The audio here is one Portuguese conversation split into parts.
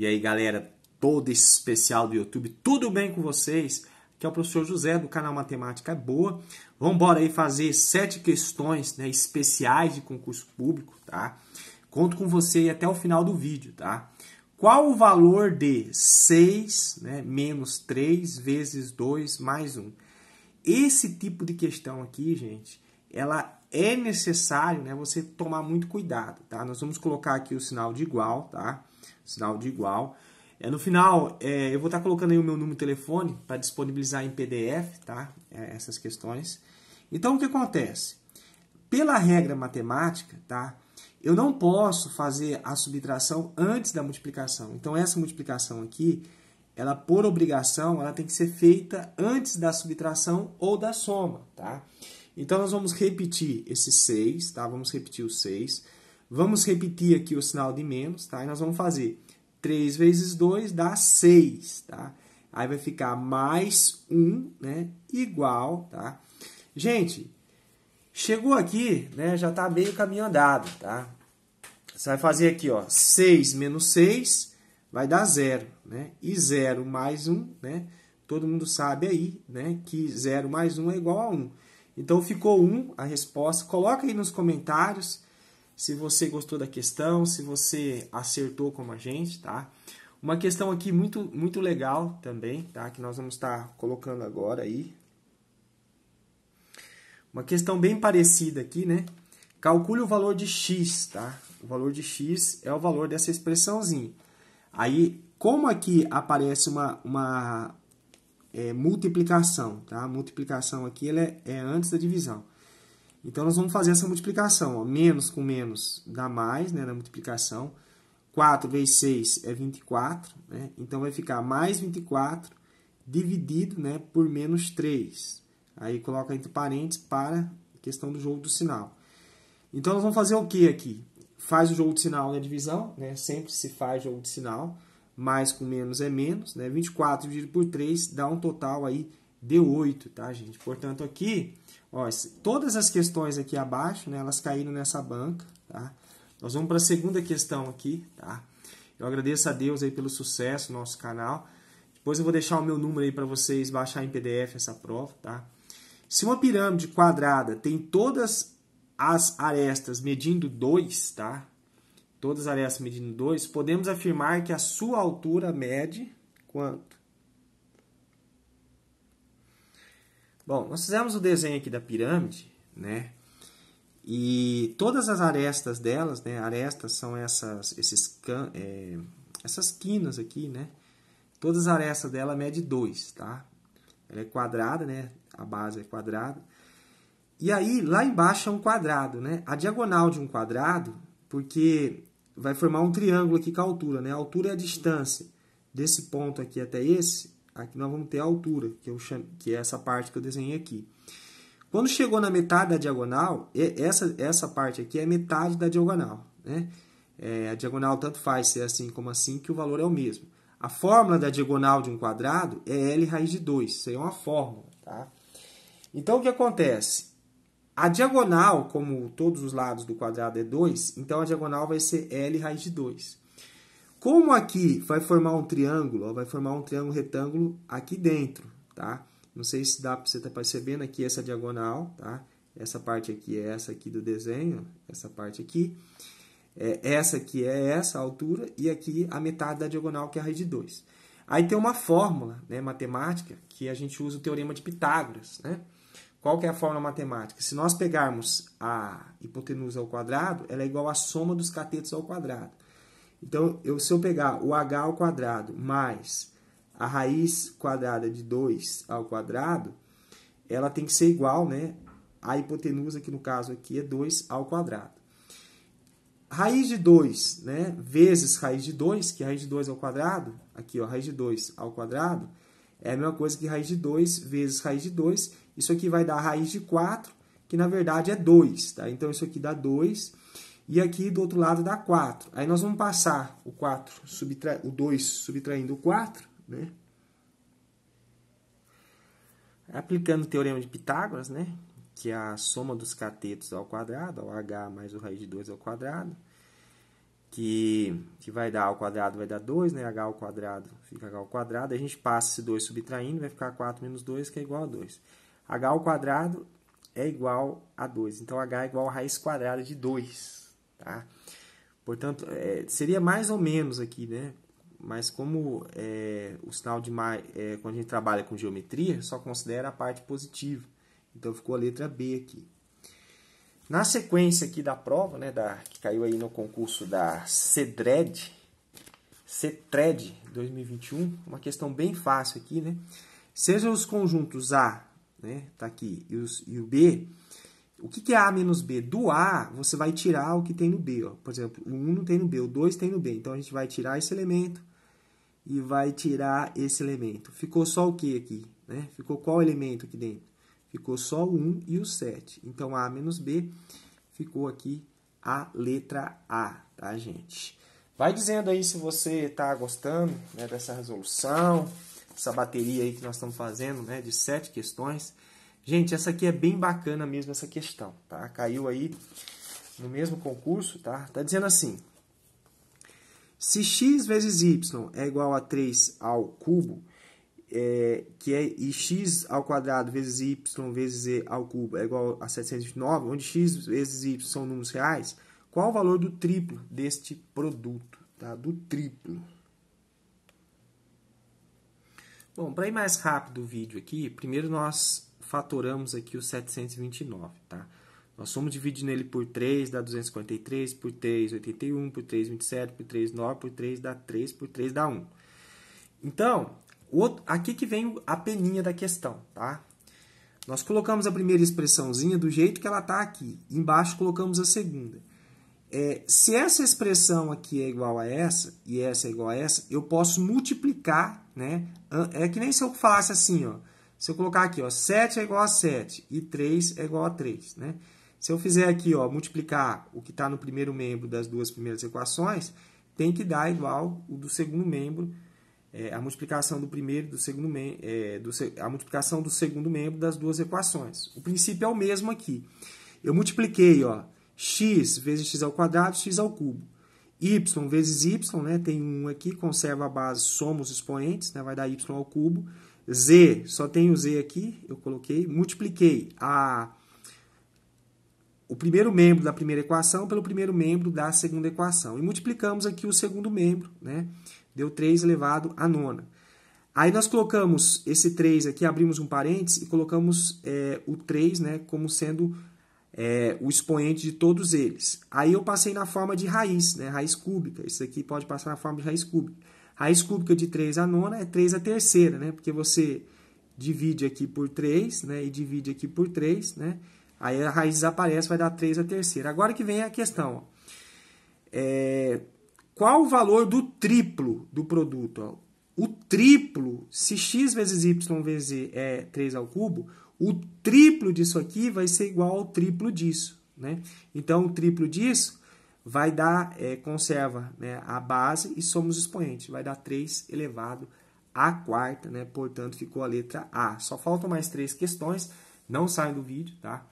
E aí, galera, todo esse especial do YouTube, tudo bem com vocês? Aqui é o professor José do canal Matemática Boa. Vamos embora aí fazer sete questões né, especiais de concurso público, tá? Conto com você até o final do vídeo, tá? Qual o valor de 6 né, menos 3 vezes 2 mais 1? Esse tipo de questão aqui, gente, ela é necessário né, você tomar muito cuidado, tá? Nós vamos colocar aqui o sinal de igual, tá? sinal de igual. É, no final, é, eu vou estar tá colocando aí o meu número de telefone para disponibilizar em PDF, tá? É, essas questões. Então, o que acontece? Pela regra matemática, tá? Eu não posso fazer a subtração antes da multiplicação. Então, essa multiplicação aqui, ela por obrigação, ela tem que ser feita antes da subtração ou da soma, tá? Então, nós vamos repetir esse 6, tá? Vamos repetir o 6. Vamos repetir aqui o sinal de menos, tá? E nós vamos fazer 3 vezes 2 dá 6, tá? Aí vai ficar mais 1, né? Igual, tá? Gente, chegou aqui, né? Já tá meio caminho andado, tá? Você vai fazer aqui, ó, 6 menos 6 vai dar 0, né? E 0 mais 1, né? Todo mundo sabe aí, né? Que 0 mais 1 é igual a 1. Então ficou 1 a resposta. Coloca aí nos comentários se você gostou da questão, se você acertou como a gente, tá? Uma questão aqui muito, muito legal também, tá? Que nós vamos estar colocando agora aí. Uma questão bem parecida aqui, né? Calcule o valor de x, tá? O valor de x é o valor dessa expressãozinha. Aí, como aqui aparece uma, uma é, multiplicação, tá? A multiplicação aqui ela é, é antes da divisão. Então, nós vamos fazer essa multiplicação. Ó. Menos com menos dá mais né, na multiplicação. 4 vezes 6 é 24. Né? Então, vai ficar mais 24 dividido né, por menos 3. Aí, coloca entre parênteses para questão do jogo do sinal. Então, nós vamos fazer o que aqui? Faz o jogo de sinal na divisão. Né? Sempre se faz jogo de sinal. Mais com menos é menos. Né? 24 dividido por 3 dá um total aí deu 8, tá, gente? Portanto, aqui, ó, todas as questões aqui abaixo, né, elas caíram nessa banca, tá? Nós vamos para a segunda questão aqui, tá? Eu agradeço a Deus aí pelo sucesso do nosso canal. Depois eu vou deixar o meu número aí para vocês baixar em PDF essa prova, tá? Se uma pirâmide quadrada tem todas as arestas medindo 2, tá? Todas as arestas medindo 2, podemos afirmar que a sua altura mede quanto? Bom, nós fizemos o desenho aqui da pirâmide, né? E todas as arestas delas, né? Arestas são essas, esses, é, essas quinas aqui, né? Todas as arestas dela mede 2, tá? Ela é quadrada, né? A base é quadrada. E aí, lá embaixo é um quadrado, né? A diagonal de um quadrado, porque vai formar um triângulo aqui com a altura, né? A altura é a distância desse ponto aqui até esse, Aqui nós vamos ter a altura, que, eu chamo, que é essa parte que eu desenhei aqui. Quando chegou na metade da diagonal, essa, essa parte aqui é metade da diagonal. Né? É, a diagonal tanto faz ser assim como assim, que o valor é o mesmo. A fórmula da diagonal de um quadrado é L raiz de 2. Isso aí é uma fórmula. Tá? Então, o que acontece? A diagonal, como todos os lados do quadrado é 2, então a diagonal vai ser L raiz de 2. Como aqui vai formar um triângulo, ó, vai formar um triângulo retângulo aqui dentro, tá? Não sei se dá para você estar tá percebendo aqui essa diagonal, tá? Essa parte aqui é essa aqui do desenho, essa parte aqui. É, essa aqui é essa altura e aqui a metade da diagonal, que é a raiz de 2. Aí tem uma fórmula né, matemática que a gente usa o teorema de Pitágoras, né? Qual que é a fórmula matemática? Se nós pegarmos a hipotenusa ao quadrado, ela é igual à soma dos catetos ao quadrado. Então, eu, se eu pegar o h ao quadrado mais a raiz quadrada de 2 ao quadrado, ela tem que ser igual, né? A hipotenusa, que no caso aqui é 2 ao quadrado. Raiz de 2, né? Vezes raiz de 2, que é raiz de 2 ao quadrado, aqui, ó, raiz de 2 ao quadrado, é a mesma coisa que raiz de 2 vezes raiz de 2. Isso aqui vai dar raiz de 4, que na verdade é 2, tá? Então, isso aqui dá 2 e aqui do outro lado dá 4. Aí nós vamos passar o 4, subtra... o 2 subtraindo o 4, né? Aplicando o teorema de Pitágoras, né? Que é a soma dos catetos ao quadrado, ao h mais o raiz de 2 ao quadrado, que, que vai dar ao quadrado vai dar 2, né? h ao quadrado fica h ao quadrado. A gente passa esse 2 subtraindo, vai ficar 4 menos 2, que é igual a 2. h ao quadrado é igual a 2. Então, h é igual a raiz quadrada de 2, Tá? Portanto, é, seria mais ou menos aqui, né? Mas como é, o sinal de mais, é, quando a gente trabalha com geometria, só considera a parte positiva. Então ficou a letra B aqui. Na sequência aqui da prova, né, da, que caiu aí no concurso da CEDRED, CETRED 2021, uma questão bem fácil aqui, né? Sejam os conjuntos A, né, tá aqui, e, os, e o B, o que, que é A menos B? Do A, você vai tirar o que tem no B. Ó. Por exemplo, o 1 não tem no B, o 2 tem no B. Então, a gente vai tirar esse elemento e vai tirar esse elemento. Ficou só o que aqui? Né? Ficou qual elemento aqui dentro? Ficou só o 1 e o 7. Então, A menos B ficou aqui a letra A, tá, gente? Vai dizendo aí se você está gostando né, dessa resolução, essa bateria aí que nós estamos fazendo, né, de sete questões. Gente, essa aqui é bem bacana mesmo, essa questão, tá? Caiu aí no mesmo concurso, tá? Tá dizendo assim, se x vezes y é igual a 3 ao cubo, é, que é e x ao quadrado vezes y vezes z ao cubo é igual a 729, onde x vezes y são números reais, qual o valor do triplo deste produto? Tá? Do triplo. Bom, para ir mais rápido o vídeo aqui, primeiro nós fatoramos aqui o 729, tá? Nós somos dividindo ele por 3, dá 253, por 3, 81, por 3, 27, por 3, 9, por 3, dá 3, por 3, dá 1. Então, outro, aqui que vem a peninha da questão, tá? Nós colocamos a primeira expressãozinha do jeito que ela está aqui. Embaixo colocamos a segunda. É, se essa expressão aqui é igual a essa, e essa é igual a essa, eu posso multiplicar, né? É que nem se eu falasse assim, ó. Se eu colocar aqui, ó, 7 é igual a 7 e 3 é igual a 3, né? Se eu fizer aqui, ó, multiplicar o que está no primeiro membro das duas primeiras equações, tem que dar igual o do segundo membro, é, a multiplicação do primeiro do segundo membro, é, do, a multiplicação do segundo membro das duas equações. O princípio é o mesmo aqui. Eu multipliquei, ó, x vezes x ao quadrado, x ao cubo. y vezes y, né, tem um aqui, conserva a base, soma os expoentes, né, vai dar y ao cubo Z, só tem o Z aqui, eu coloquei, multipliquei a, o primeiro membro da primeira equação pelo primeiro membro da segunda equação. E multiplicamos aqui o segundo membro, né? Deu 3 elevado à nona. Aí nós colocamos esse 3 aqui, abrimos um parênteses e colocamos é, o 3 né, como sendo é, o expoente de todos eles. Aí eu passei na forma de raiz, né, raiz cúbica. Isso aqui pode passar na forma de raiz cúbica. Raiz cúbica de 3 à nona é 3 à terceira, né? Porque você divide aqui por 3, né? E divide aqui por 3, né? Aí a raiz desaparece, vai dar 3 à terceira. Agora que vem a questão. É... qual o valor do triplo do produto? Ó? O triplo, se x vezes y vezes é 3 ao cubo, o triplo disso aqui vai ser igual ao triplo disso. Né? Então, o triplo disso vai dar, é, conserva né, a base e somos expoente, vai dar 3 elevado à quarta, né? portanto ficou a letra A. Só faltam mais três questões, não saem do vídeo, tá?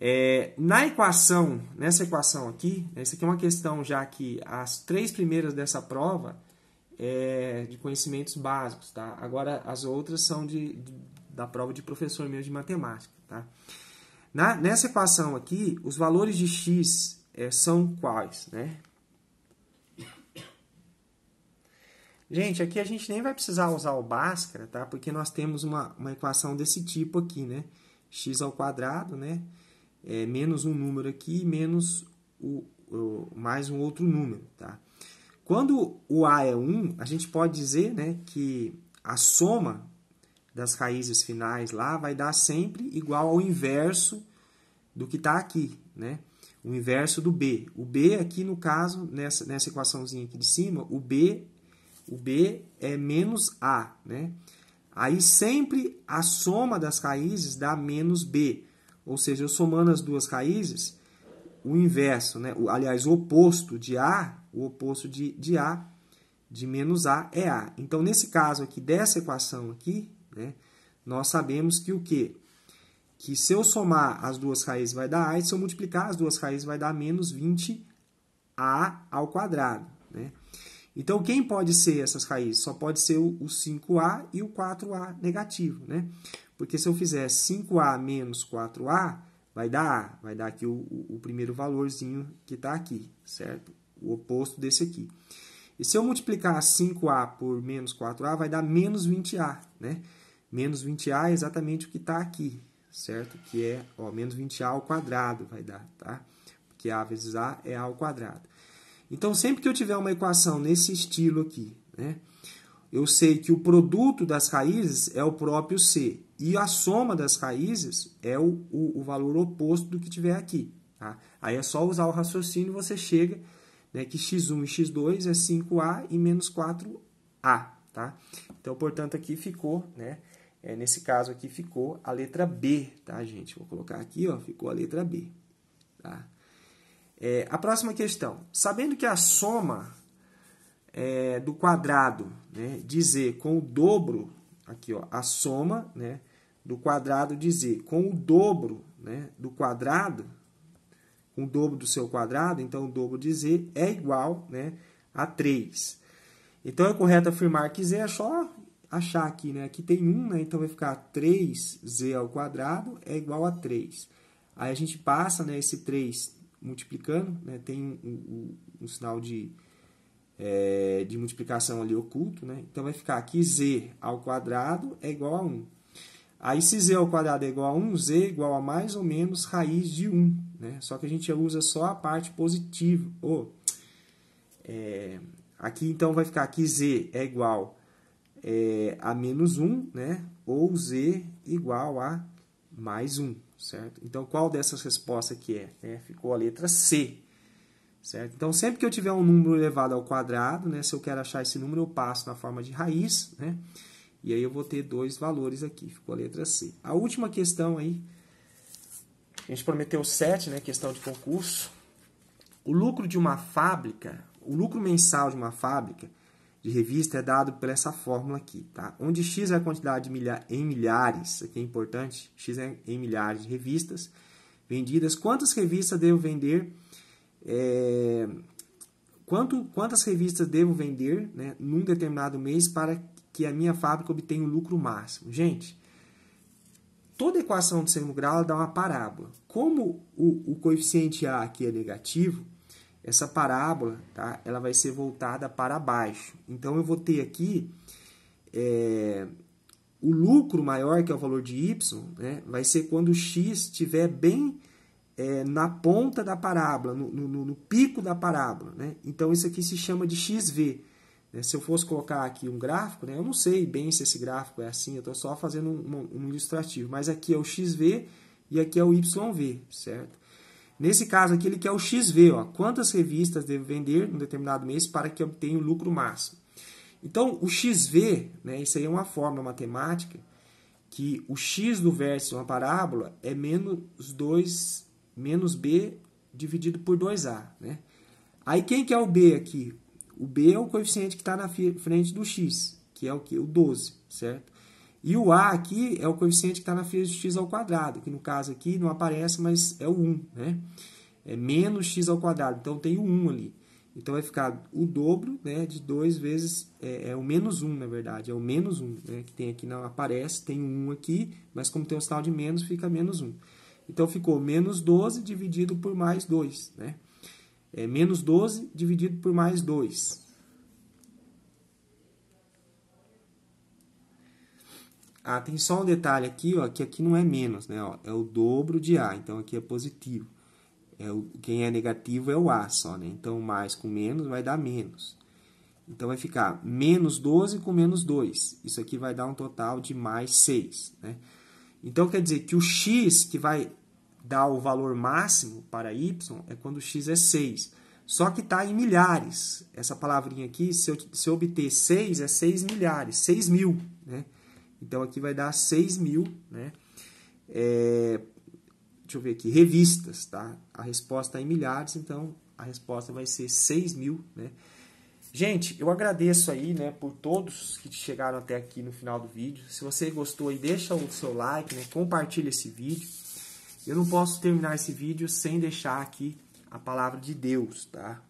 É, na equação, nessa equação aqui, essa né, aqui é uma questão já que as três primeiras dessa prova é de conhecimentos básicos, tá? Agora as outras são de, de da prova de professor mesmo de matemática, tá? Na, nessa equação aqui, os valores de x é, são quais, né? Gente, aqui a gente nem vai precisar usar o Bhaskara, tá? Porque nós temos uma, uma equação desse tipo aqui, né? x ao quadrado, né? É, menos um número aqui, menos o, o, mais um outro número, tá? Quando o a é 1, a gente pode dizer né, que a soma das raízes finais lá vai dar sempre igual ao inverso do que está aqui, né? o inverso do B. O B aqui, no caso, nessa, nessa equaçãozinha aqui de cima, o B, o B é menos A, né? Aí sempre a soma das raízes dá menos B. Ou seja, eu somando as duas raízes, o inverso, né? o, aliás, o oposto de A, o oposto de, de A, de menos A é A. Então, nesse caso aqui, dessa equação aqui, né, nós sabemos que o quê? que se eu somar as duas raízes vai dar a, e se eu multiplicar as duas raízes vai dar menos 20a ao quadrado. Né? Então, quem pode ser essas raízes? Só pode ser o 5a e o 4a negativo, né? Porque se eu fizer 5a menos 4a, vai dar A, vai dar aqui o, o primeiro valorzinho que está aqui, certo? O oposto desse aqui. E se eu multiplicar 5a por menos 4a, vai dar menos 20a, né? Menos 20a é exatamente o que está aqui, certo? Que é ó, menos 20A ao quadrado vai dar, tá? Porque A vezes A é A ao quadrado. Então, sempre que eu tiver uma equação nesse estilo aqui, né? Eu sei que o produto das raízes é o próprio C. E a soma das raízes é o, o, o valor oposto do que tiver aqui. Tá? Aí é só usar o raciocínio e você chega né, que x1 e x2 é 5a e menos 4a. Tá? Então, portanto, aqui ficou né, é, nesse caso aqui ficou a letra B, tá, gente? Vou colocar aqui, ó, ficou a letra B. Tá? É, a próxima questão. Sabendo que a soma é, do quadrado né, de z com o dobro, aqui, ó, a soma né, do quadrado de z com o dobro né, do quadrado, com o dobro do seu quadrado, então o dobro de z é igual né, a 3. Então é correto afirmar que z é só achar aqui, né? Aqui tem 1, né? Então vai ficar 3z ao quadrado é igual a 3. Aí a gente passa né, esse 3 multiplicando, né? Tem um, um, um sinal de, é, de multiplicação ali oculto, né? Então vai ficar aqui z ao quadrado é igual a 1. Aí se z ao quadrado é igual a 1, z é igual a mais ou menos raiz de 1, né? Só que a gente usa só a parte positiva. Oh, é, aqui então vai ficar que z é igual é, a menos 1, né? Ou Z igual a mais 1, certo? Então, qual dessas respostas aqui é? é? Ficou a letra C, certo? Então, sempre que eu tiver um número elevado ao quadrado, né? Se eu quero achar esse número, eu passo na forma de raiz, né? E aí eu vou ter dois valores aqui, ficou a letra C. A última questão aí, a gente prometeu 7, né? Questão de concurso. O lucro de uma fábrica, o lucro mensal de uma fábrica de revista é dado por essa fórmula aqui, tá? Onde x é a quantidade milha em milhares, aqui é importante, x é em milhares de revistas vendidas. Quantas revistas devo vender? É, quanto, quantas revistas devo vender né, num determinado mês para que a minha fábrica obtenha o um lucro máximo? Gente, toda equação de segundo grau dá uma parábola. Como o, o coeficiente A aqui é negativo, essa parábola tá? ela vai ser voltada para baixo. Então eu vou ter aqui é, o lucro maior, que é o valor de Y, né? vai ser quando o X estiver bem é, na ponta da parábola, no, no, no, pico da parábola. Né? Então isso aqui se chama de XV. Né? Se eu fosse colocar aqui um gráfico, né? eu não sei bem se esse gráfico é assim, eu estou só fazendo um, um, um ilustrativo, mas aqui é o XV e aqui é o YV, certo? Nesse caso aqui, ele quer o XV, ó, quantas revistas deve vender em um determinado mês para que obtenha o lucro máximo. Então, o XV, né, isso aí é uma fórmula é matemática, que o x do vértice de uma parábola é menos 2, menos b dividido por 2a. Né? Aí quem que é o b aqui? O b é o coeficiente que está na frente do x, que é o que? O 12, certo? E o A aqui é o coeficiente que está na filha de x ao quadrado, que no caso aqui não aparece, mas é o 1, né? É menos x ao quadrado, então tem o 1 ali. Então vai ficar o dobro né, de 2 vezes, é, é, o menos 1 na verdade, é o menos 1 né, que tem aqui, não aparece, tem 1 aqui, mas como tem o sinal de menos, fica menos 1. Então ficou menos 12 dividido por mais 2, né? É menos 12 dividido por mais 2. Ah, tem só um detalhe aqui, ó, que aqui não é menos, né? Ó, é o dobro de A, então aqui é positivo. É o, quem é negativo é o A só, né? Então, mais com menos vai dar menos. Então, vai ficar menos 12 com menos 2. Isso aqui vai dar um total de mais 6, né? Então, quer dizer que o x que vai dar o valor máximo para y é quando x é 6. Só que está em milhares. Essa palavrinha aqui, se eu, se eu obter 6, é 6 milhares, 6 mil, né? Então aqui vai dar 6 mil, né? É, deixa eu ver aqui, revistas, tá? A resposta é em milhares, então a resposta vai ser 6 mil, né? Gente, eu agradeço aí, né, por todos que chegaram até aqui no final do vídeo. Se você gostou aí, deixa o seu like, né, compartilha esse vídeo. Eu não posso terminar esse vídeo sem deixar aqui a palavra de Deus, tá?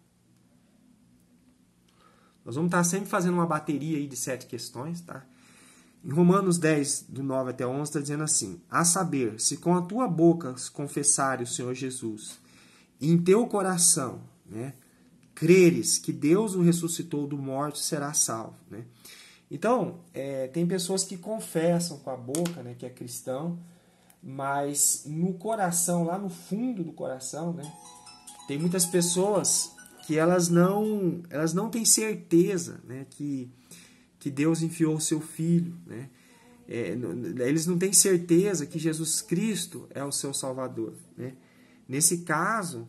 Nós vamos estar sempre fazendo uma bateria aí de sete questões, tá? Em Romanos 10, do 9 até 11, está dizendo assim: A saber, se com a tua boca confessares o Senhor Jesus e em teu coração né, creres que Deus o ressuscitou do morto, será salvo. Né? Então, é, tem pessoas que confessam com a boca né, que é cristão, mas no coração, lá no fundo do coração, né, tem muitas pessoas que elas não, elas não têm certeza né, que que Deus enviou o seu Filho. Né? É, eles não têm certeza que Jesus Cristo é o seu Salvador. Né? Nesse caso,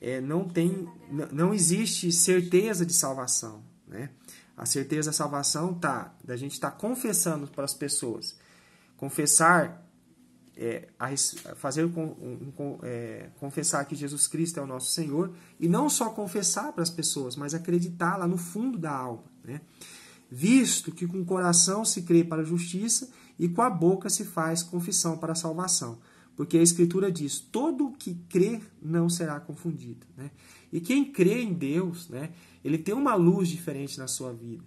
é, não, tem, não existe certeza de salvação. Né? A certeza da salvação tá da gente estar tá confessando para as pessoas. Confessar, é, a, fazer um, um, é, confessar que Jesus Cristo é o nosso Senhor e não só confessar para as pessoas, mas acreditar lá no fundo da alma. Né? visto que com o coração se crê para a justiça e com a boca se faz confissão para a salvação. Porque a Escritura diz: todo o que crer não será confundido. Né? E quem crê em Deus, né, ele tem uma luz diferente na sua vida.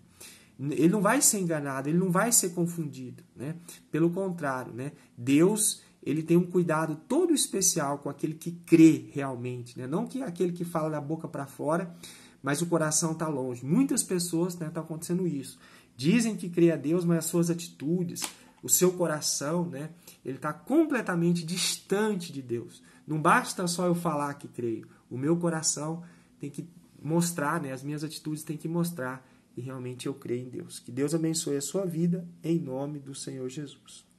Ele não vai ser enganado, ele não vai ser confundido. Né? Pelo contrário, né? Deus ele tem um cuidado todo especial com aquele que crê realmente. Né? Não que aquele que fala da boca para fora, mas o coração está longe. Muitas pessoas estão né, tá acontecendo isso. Dizem que crê a Deus, mas as suas atitudes, o seu coração, né, ele está completamente distante de Deus. Não basta só eu falar que creio. O meu coração tem que mostrar, né, as minhas atitudes têm que mostrar que realmente eu creio em Deus. Que Deus abençoe a sua vida em nome do Senhor Jesus.